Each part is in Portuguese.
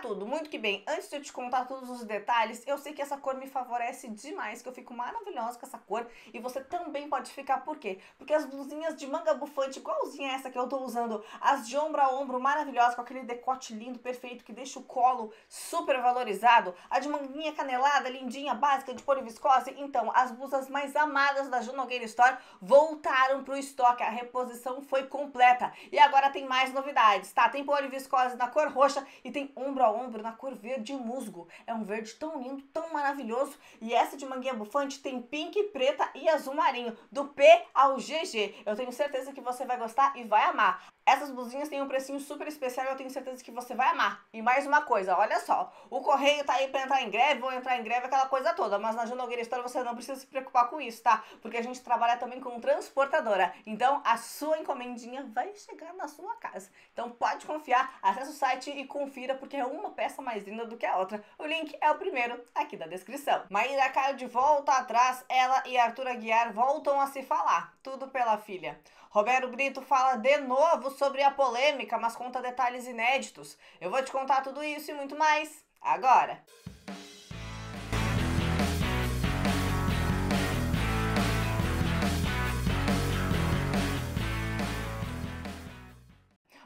tudo, muito que bem. Antes de eu te contar todos os detalhes, eu sei que essa cor me favorece demais, que eu fico maravilhosa com essa cor. E você também pode ficar, por quê? Porque as blusinhas de manga bufante, igualzinha essa que eu tô usando, as de ombro a ombro, maravilhosas, com aquele decote lindo, perfeito, que deixa o colo super valorizado. A de manguinha canelada, lindinha, básica, de poliviscose. Então, as blusas mais amadas da Junogueira Store voltaram pro estoque. A reposição foi completa. E agora tem mais novidades, tá? Tem poliviscose na cor roxa e tem ombro a ombro na cor verde musgo. É um verde tão lindo, tão maravilhoso. E essa de manguinha bufante tem pink, preta e azul marinho, do P ao GG. Eu tenho certeza que você vai gostar e vai amar. Essas blusinhas têm um precinho super especial e eu tenho certeza que você vai amar. E mais uma coisa, olha só. O correio tá aí pra entrar em greve, ou entrar em greve, aquela coisa toda. Mas na Janogueira Store você não precisa se preocupar com isso, tá? Porque a gente trabalha também com transportadora. Então a sua encomendinha vai chegar na sua casa. Então pode confiar, acesse o site e confira, porque é uma peça mais linda do que a outra. O link é o primeiro aqui da descrição. Maíra Caro de volta atrás, ela e Arthur Aguiar voltam a se falar. Tudo pela filha. Roberto Brito fala de novo sobre a polêmica, mas conta detalhes inéditos. Eu vou te contar tudo isso e muito mais agora.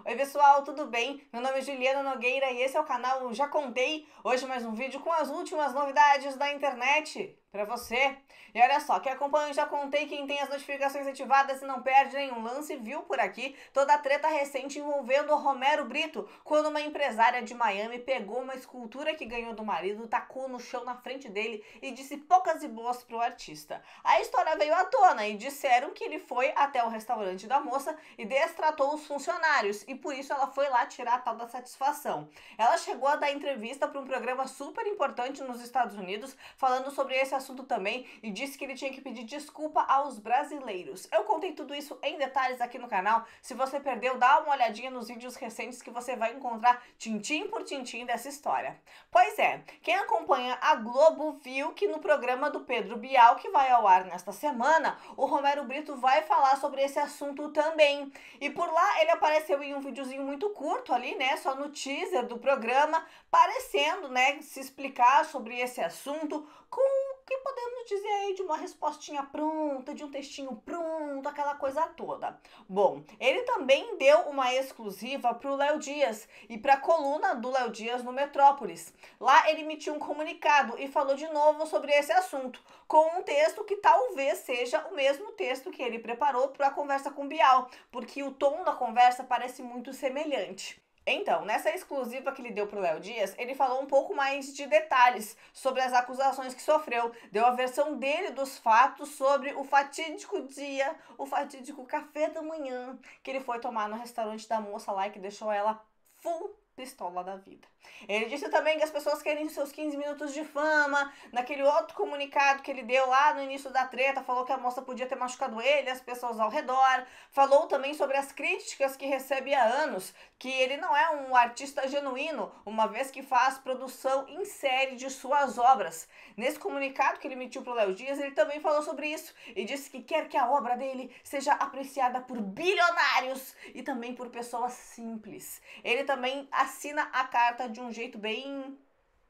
Oi pessoal, tudo bem? Meu nome é Juliana Nogueira e esse é o canal Já Contei. Hoje mais um vídeo com as últimas novidades da internet para você. E olha só, que acompanha, já contei quem tem as notificações ativadas e não perde nenhum lance, viu por aqui toda a treta recente envolvendo o Romero Brito, quando uma empresária de Miami pegou uma escultura que ganhou do marido, tacou no chão na frente dele e disse poucas e boas pro artista. A história veio à tona e disseram que ele foi até o restaurante da moça e destratou os funcionários e por isso ela foi lá tirar a tal da satisfação. Ela chegou a dar entrevista para um programa super importante nos Estados Unidos falando sobre esse assunto assunto também e disse que ele tinha que pedir desculpa aos brasileiros. Eu contei tudo isso em detalhes aqui no canal. Se você perdeu, dá uma olhadinha nos vídeos recentes que você vai encontrar tintim por tintim dessa história. Pois é, quem acompanha a Globo viu que no programa do Pedro Bial, que vai ao ar nesta semana, o Romero Brito vai falar sobre esse assunto também. E por lá ele apareceu em um videozinho muito curto ali, né, só no teaser do programa, parecendo, né, se explicar sobre esse assunto com que podemos dizer aí de uma respostinha pronta, de um textinho pronto, aquela coisa toda? Bom, ele também deu uma exclusiva para o Léo Dias e para a coluna do Léo Dias no Metrópolis. Lá ele emitiu um comunicado e falou de novo sobre esse assunto, com um texto que talvez seja o mesmo texto que ele preparou para a conversa com Bial, porque o tom da conversa parece muito semelhante. Então, nessa exclusiva que ele deu pro Léo Dias, ele falou um pouco mais de detalhes sobre as acusações que sofreu, deu a versão dele dos fatos sobre o fatídico dia, o fatídico café da manhã que ele foi tomar no restaurante da moça lá e que deixou ela full pistola da vida. Ele disse também que as pessoas querem seus 15 minutos de fama. Naquele outro comunicado que ele deu lá no início da treta, falou que a moça podia ter machucado ele, as pessoas ao redor. Falou também sobre as críticas que recebe há anos, que ele não é um artista genuíno, uma vez que faz produção em série de suas obras. Nesse comunicado que ele emitiu para o Léo Dias, ele também falou sobre isso e disse que quer que a obra dele seja apreciada por bilionários e também por pessoas simples. Ele também assina a carta de um jeito bem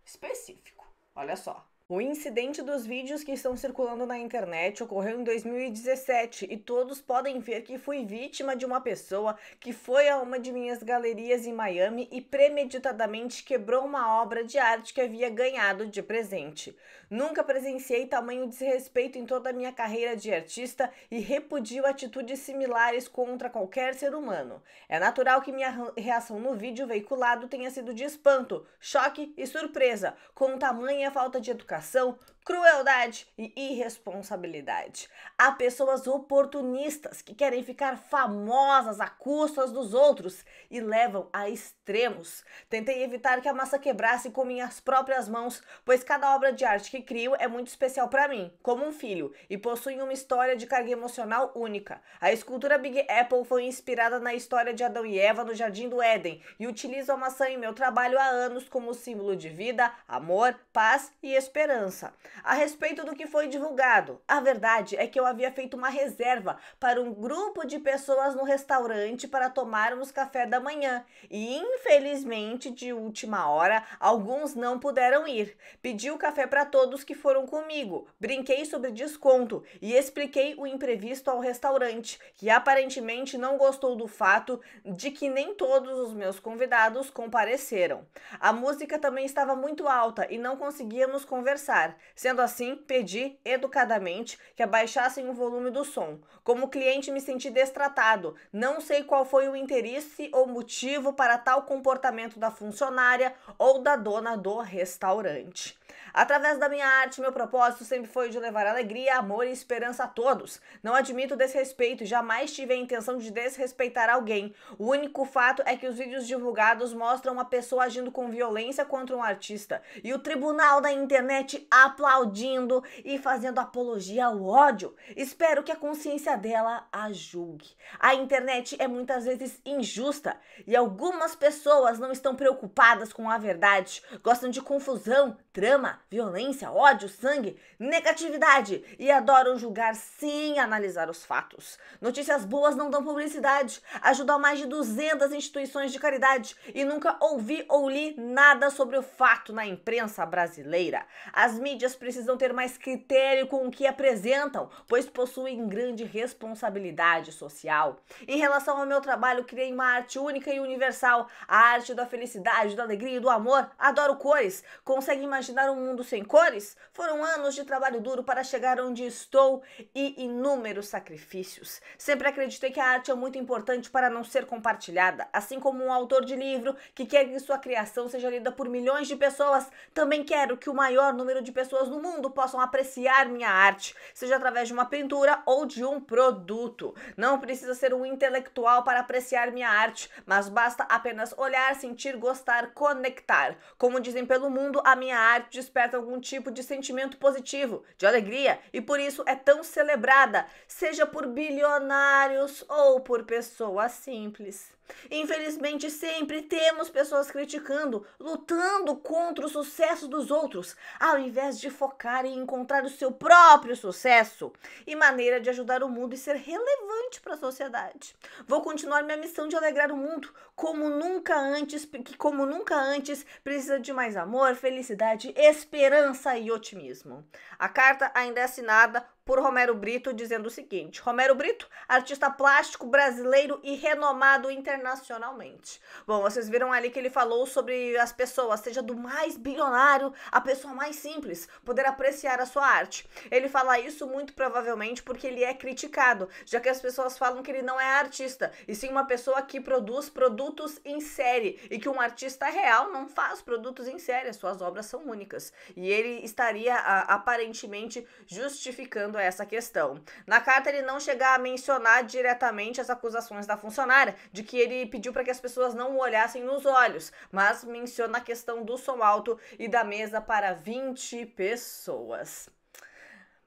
específico. Olha só. O incidente dos vídeos que estão circulando na internet ocorreu em 2017 e todos podem ver que fui vítima de uma pessoa que foi a uma de minhas galerias em Miami e premeditadamente quebrou uma obra de arte que havia ganhado de presente. Nunca presenciei tamanho desrespeito em toda a minha carreira de artista e repudio atitudes similares contra qualquer ser humano. É natural que minha reação no vídeo veiculado tenha sido de espanto, choque e surpresa, com tamanha falta de educação educação crueldade e irresponsabilidade. Há pessoas oportunistas que querem ficar famosas à custa dos outros e levam a extremos. Tentei evitar que a massa quebrasse com minhas próprias mãos, pois cada obra de arte que crio é muito especial para mim, como um filho, e possui uma história de carga emocional única. A escultura Big Apple foi inspirada na história de Adão e Eva no Jardim do Éden e utilizo a maçã em meu trabalho há anos como símbolo de vida, amor, paz e esperança. A respeito do que foi divulgado, a verdade é que eu havia feito uma reserva para um grupo de pessoas no restaurante para tomarmos café da manhã e, infelizmente, de última hora, alguns não puderam ir. Pedi o café para todos que foram comigo, brinquei sobre desconto e expliquei o imprevisto ao restaurante, que aparentemente não gostou do fato de que nem todos os meus convidados compareceram. A música também estava muito alta e não conseguíamos conversar. Sendo assim, pedi, educadamente, que abaixassem o volume do som. Como cliente, me senti destratado. Não sei qual foi o interesse ou motivo para tal comportamento da funcionária ou da dona do restaurante. Através da minha arte, meu propósito sempre foi de levar alegria, amor e esperança a todos. Não admito desrespeito e jamais tive a intenção de desrespeitar alguém. O único fato é que os vídeos divulgados mostram uma pessoa agindo com violência contra um artista e o tribunal da internet aplaudindo e fazendo apologia ao ódio. Espero que a consciência dela a julgue. A internet é muitas vezes injusta e algumas pessoas não estão preocupadas com a verdade, gostam de confusão, trama drama, violência, ódio, sangue, negatividade e adoram julgar sem analisar os fatos. Notícias boas não dão publicidade, ajudam mais de 200 instituições de caridade e nunca ouvi ou li nada sobre o fato na imprensa brasileira. As mídias precisam ter mais critério com o que apresentam, pois possuem grande responsabilidade social. Em relação ao meu trabalho, criei uma arte única e universal, a arte da felicidade, da alegria e do amor. Adoro cores, consegue imaginar tornar um mundo sem cores? Foram anos de trabalho duro para chegar onde estou e inúmeros sacrifícios. Sempre acreditei que a arte é muito importante para não ser compartilhada, assim como um autor de livro que quer que sua criação seja lida por milhões de pessoas, também quero que o maior número de pessoas no mundo possam apreciar minha arte, seja através de uma pintura ou de um produto. Não precisa ser um intelectual para apreciar minha arte, mas basta apenas olhar, sentir, gostar, conectar. Como dizem pelo mundo, a minha arte desperta algum tipo de sentimento positivo, de alegria, e por isso é tão celebrada, seja por bilionários ou por pessoas simples. Infelizmente, sempre temos pessoas criticando, lutando contra o sucesso dos outros, ao invés de focar em encontrar o seu próprio sucesso e maneira de ajudar o mundo e ser relevante para a sociedade. Vou continuar minha missão de alegrar o mundo como nunca antes, que como nunca antes precisa de mais amor, felicidade, esperança e otimismo. A carta ainda é assinada por Romero Brito dizendo o seguinte: Romero Brito, artista plástico brasileiro e renomado internacionalmente. Bom, vocês viram ali que ele falou sobre as pessoas, seja do mais bilionário a pessoa mais simples, poder apreciar a sua arte. Ele fala isso muito provavelmente porque ele é criticado, já que as pessoas falam que ele não é artista, e sim uma pessoa que produz produtos em série, e que um artista real não faz produtos em série, as suas obras são únicas. E ele estaria a, ah, aparentemente justificando essa questão. Na carta, ele não chega a mencionar diretamente as acusações da funcionária, de que ele pediu para que as pessoas não olhassem nos olhos, mas menciona a questão do som alto e da mesa para 20 pessoas.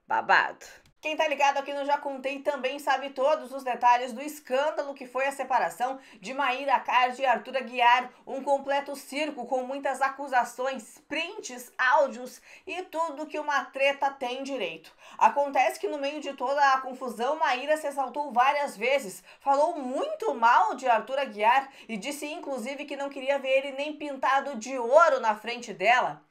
Babado. Quem tá ligado aqui no Já Contei também sabe todos os detalhes do escândalo que foi a separação de Maíra Card e Arthur Aguiar, um completo circo com muitas acusações, prints, áudios e tudo que uma treta tem direito. Acontece que no meio de toda a confusão, Maíra se assaltou várias vezes, falou muito mal de Arthur Aguiar e disse inclusive que não queria ver ele nem pintado de ouro na frente dela.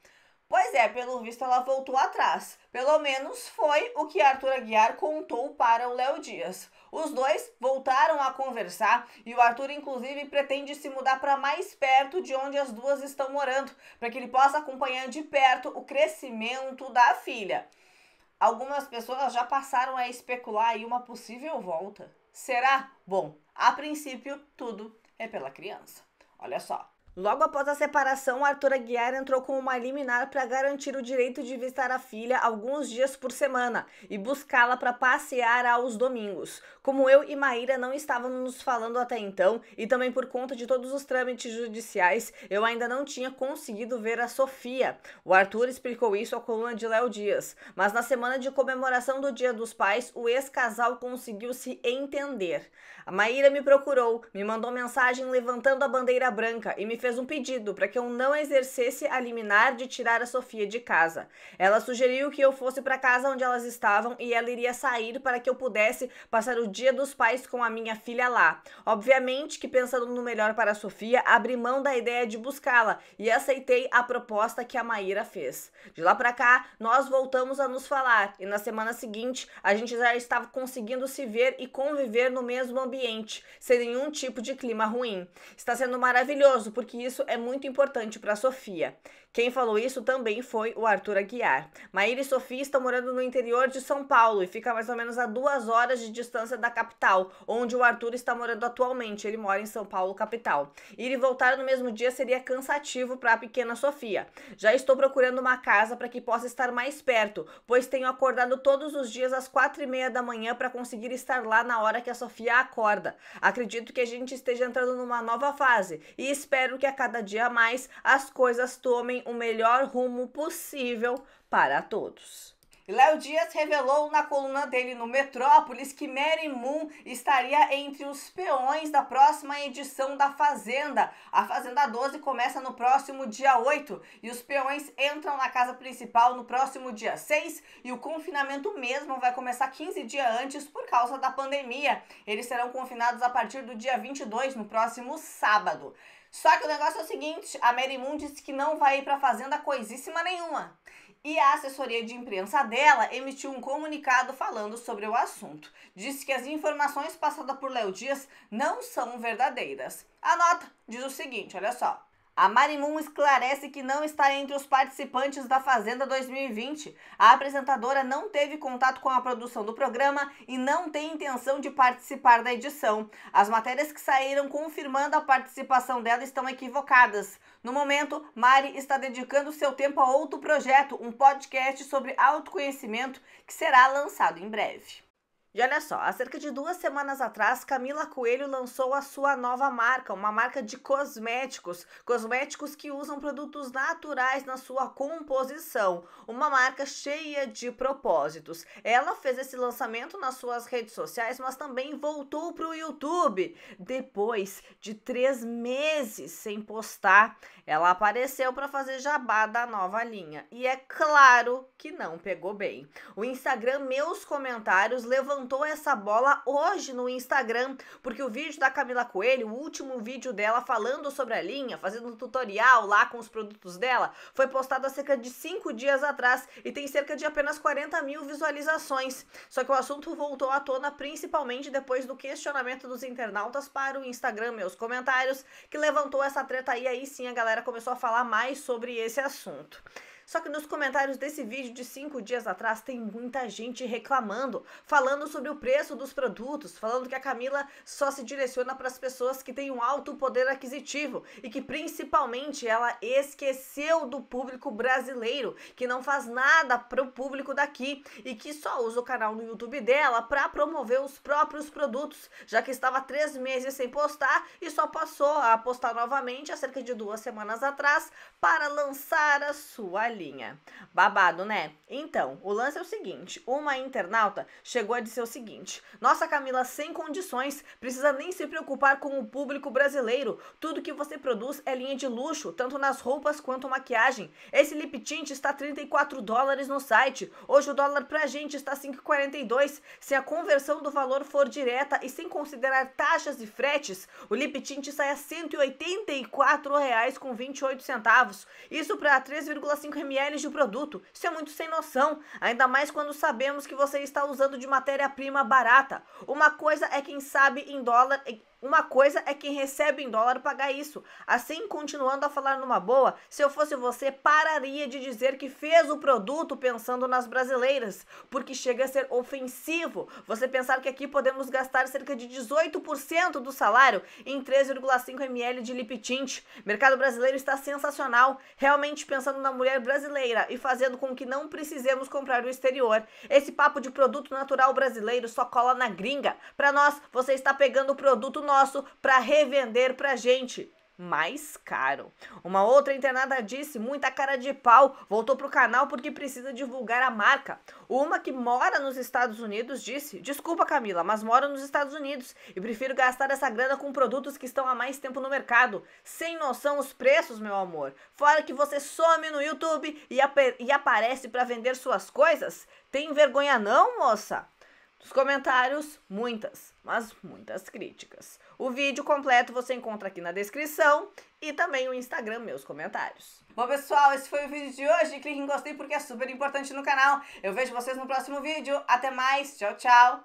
Pois é, pelo visto ela voltou atrás. Pelo menos foi o que Arthur Aguiar contou para o Léo Dias. Os dois voltaram a conversar e o Arthur, inclusive, pretende se mudar para mais perto de onde as duas estão morando, para que ele possa acompanhar de perto o crescimento da filha. Algumas pessoas já passaram a especular aí uma possível volta. Será? Bom, a princípio, tudo é pela criança. Olha só. Logo após a separação, Arthur Aguiar entrou com uma liminar para garantir o direito de visitar a filha alguns dias por semana e buscá-la para passear aos domingos. Como eu e Maíra não estávamos nos falando até então, e também por conta de todos os trâmites judiciais, eu ainda não tinha conseguido ver a Sofia. O Arthur explicou isso à coluna de Léo Dias. Mas na semana de comemoração do Dia dos Pais, o ex-casal conseguiu se entender. A Maíra me procurou, me mandou mensagem levantando a bandeira branca e me fez fez um pedido para que eu não exercesse a liminar de tirar a Sofia de casa. Ela sugeriu que eu fosse para casa onde elas estavam e ela iria sair para que eu pudesse passar o dia dos pais com a minha filha lá. Obviamente que pensando no melhor para a Sofia, abri mão da ideia de buscá-la e aceitei a proposta que a Maíra fez. De lá para cá, nós voltamos a nos falar e na semana seguinte a gente já estava conseguindo se ver e conviver no mesmo ambiente, sem nenhum tipo de clima ruim. Está sendo maravilhoso porque que isso é muito importante para a Sofia, quem falou isso também foi o Arthur Aguiar. Maíra e Sofia estão morando no interior de São Paulo e fica mais ou menos a duas horas de distância da capital, onde o Arthur está morando atualmente. Ele mora em São Paulo, capital. Ir e voltar no mesmo dia seria cansativo para a pequena Sofia. Já estou procurando uma casa para que possa estar mais perto, pois tenho acordado todos os dias às quatro e meia da manhã para conseguir estar lá na hora que a Sofia acorda. Acredito que a gente esteja entrando numa nova fase e espero que a cada dia a mais as coisas tomem o melhor rumo possível para todos. Léo Dias revelou na coluna dele no Metrópolis que Mary Moon estaria entre os peões da próxima edição da Fazenda. A Fazenda 12 começa no próximo dia 8 e os peões entram na casa principal no próximo dia 6 e o confinamento mesmo vai começar 15 dias antes por causa da pandemia. Eles serão confinados a partir do dia 22, no próximo sábado. Só que o negócio é o seguinte, a Mary Moon disse que não vai ir para fazenda coisíssima nenhuma. E a assessoria de imprensa dela emitiu um comunicado falando sobre o assunto. Disse que as informações passadas por Léo Dias não são verdadeiras. A nota diz o seguinte, olha só. A Marimun esclarece que não está entre os participantes da Fazenda 2020. A apresentadora não teve contato com a produção do programa e não tem intenção de participar da edição. As matérias que saíram confirmando a participação dela estão equivocadas. No momento, Mari está dedicando seu tempo a outro projeto, um podcast sobre autoconhecimento que será lançado em breve. E olha só, há cerca de duas semanas atrás, Camila Coelho lançou a sua nova marca, uma marca de cosméticos, cosméticos que usam produtos naturais na sua composição, uma marca cheia de propósitos. Ela fez esse lançamento nas suas redes sociais, mas também voltou para o YouTube. Depois de três meses sem postar, ela apareceu para fazer jabá da nova linha. E é claro que não pegou bem. O Instagram Meus Comentários levantou levantou essa bola hoje no Instagram, porque o vídeo da Camila Coelho, o último vídeo dela falando sobre a linha, fazendo um tutorial lá com os produtos dela, foi postado há cerca de 5 dias atrás e tem cerca de apenas 40 mil visualizações. Só que o assunto voltou à tona principalmente depois do questionamento dos internautas para o Instagram, meus comentários, que levantou essa treta aí, aí sim a galera começou a falar mais sobre esse assunto. Só que nos comentários desse vídeo de cinco dias atrás tem muita gente reclamando, falando sobre o preço dos produtos, falando que a Camila só se direciona para as pessoas que têm um alto poder aquisitivo e que principalmente ela esqueceu do público brasileiro, que não faz nada para o público daqui e que só usa o canal no YouTube dela para promover os próprios produtos, já que estava três meses sem postar e só passou a postar novamente há cerca de duas semanas atrás para lançar a sua bolinha. Babado, né? Então, o lance é o seguinte: uma internauta chegou a dizer o seguinte: Nossa Camila, sem condições, precisa nem se preocupar com o público brasileiro. Tudo que você produz é linha de luxo, tanto nas roupas quanto maquiagem. Esse lip tint está 34 dólares no site. Hoje o dólar pra gente está 5,42. Se a conversão do valor for direta e sem considerar taxas e fretes, o lip tint sai a R$ 184,28. Isso para 3,5 ml de produto. Isso é muito sem noção, ainda mais quando sabemos que você está usando de matéria-prima barata. Uma coisa é quem sabe em dólar. Uma coisa é quem recebe em dólar pagar isso. Assim, continuando a falar numa boa, se eu fosse você, pararia de dizer que fez o produto pensando nas brasileiras, porque chega a ser ofensivo você pensar que aqui podemos gastar cerca de 18% do salário em 3,5 ml de lip tint. Mercado brasileiro está sensacional, realmente pensando na mulher brasileira brasileira e fazendo com que não precisemos comprar o exterior. Esse papo de produto natural brasileiro só cola na gringa. Para nós, você está pegando o produto nosso para revender pra gente mais caro. Uma outra internada disse: muita cara de pau, voltou pro canal porque precisa divulgar a marca. Uma que mora nos Estados Unidos disse: desculpa, Camila, mas moro nos Estados Unidos e prefiro gastar essa grana com produtos que estão há mais tempo no mercado. Sem noção os preços, meu amor. Fora que você some no YouTube e, ap e aparece para vender suas coisas. Tem vergonha não, moça? Dos comentários, muitas, mas muitas críticas. O vídeo completo você encontra aqui na descrição e também o Instagram, meus comentários. Bom, pessoal, esse foi o vídeo de hoje. Clique em gostei porque é super importante no canal. Eu vejo vocês no próximo vídeo. Até mais. Tchau, tchau.